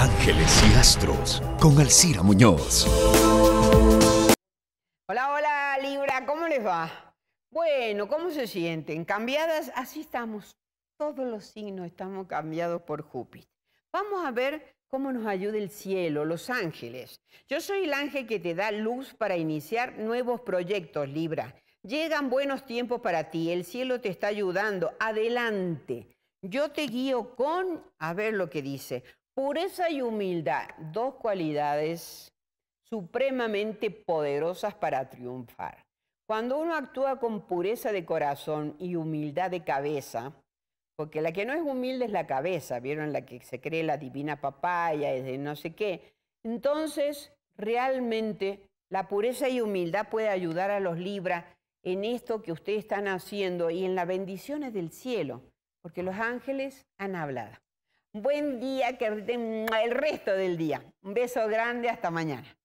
Ángeles y Astros con Alcira Muñoz. Hola, hola Libra, ¿cómo les va? Bueno, ¿cómo se sienten? ¿Cambiadas? Así estamos. Todos los signos estamos cambiados por Júpiter. Vamos a ver cómo nos ayuda el cielo, los ángeles. Yo soy el ángel que te da luz para iniciar nuevos proyectos, Libra. Llegan buenos tiempos para ti, el cielo te está ayudando, adelante. Yo te guío con, a ver lo que dice, Pureza y humildad, dos cualidades supremamente poderosas para triunfar. Cuando uno actúa con pureza de corazón y humildad de cabeza, porque la que no es humilde es la cabeza, ¿vieron? La que se cree la divina papaya, es de no sé qué. Entonces, realmente la pureza y humildad puede ayudar a los libras en esto que ustedes están haciendo y en las bendiciones del cielo, porque los ángeles han hablado. Buen día, que el resto del día. Un beso grande, hasta mañana.